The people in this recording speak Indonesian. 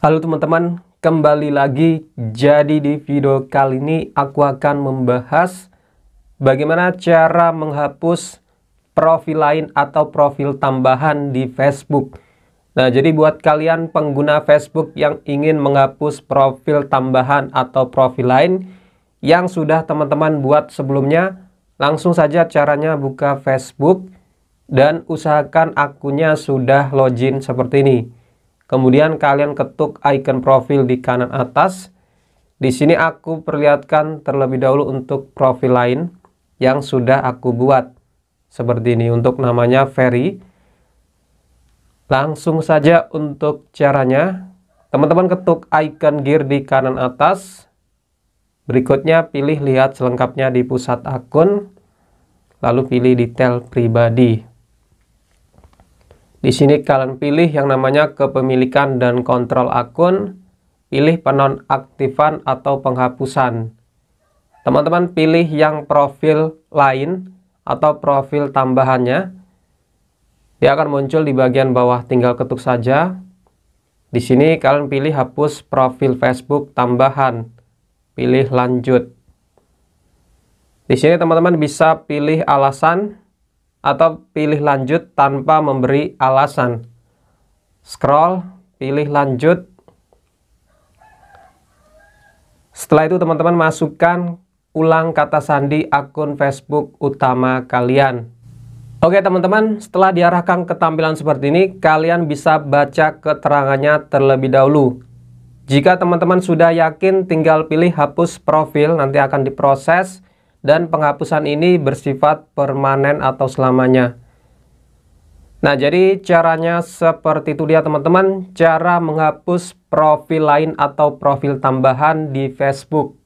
Halo teman-teman, kembali lagi. Jadi di video kali ini aku akan membahas bagaimana cara menghapus profil lain atau profil tambahan di Facebook. Nah, jadi buat kalian pengguna Facebook yang ingin menghapus profil tambahan atau profil lain yang sudah teman-teman buat sebelumnya, langsung saja caranya buka Facebook dan usahakan akunnya sudah login seperti ini. Kemudian kalian ketuk icon profil di kanan atas. Di sini aku perlihatkan terlebih dahulu untuk profil lain yang sudah aku buat. Seperti ini untuk namanya Ferry. Langsung saja untuk caranya. Teman-teman ketuk icon gear di kanan atas. Berikutnya pilih lihat selengkapnya di pusat akun. Lalu pilih detail pribadi. Di sini kalian pilih yang namanya kepemilikan dan kontrol akun, pilih penonaktifan atau penghapusan. Teman-teman pilih yang profil lain atau profil tambahannya. Dia akan muncul di bagian bawah, tinggal ketuk saja. Di sini kalian pilih hapus profil Facebook tambahan. Pilih lanjut. Di sini teman-teman bisa pilih alasan atau pilih lanjut tanpa memberi alasan. Scroll, pilih lanjut. Setelah itu teman-teman masukkan ulang kata sandi akun Facebook utama kalian. Oke teman-teman, setelah diarahkan ke tampilan seperti ini, kalian bisa baca keterangannya terlebih dahulu. Jika teman-teman sudah yakin, tinggal pilih hapus profil, nanti akan diproses dan penghapusan ini bersifat permanen atau selamanya. Nah, jadi caranya seperti itu dia teman-teman, cara menghapus profil lain atau profil tambahan di Facebook.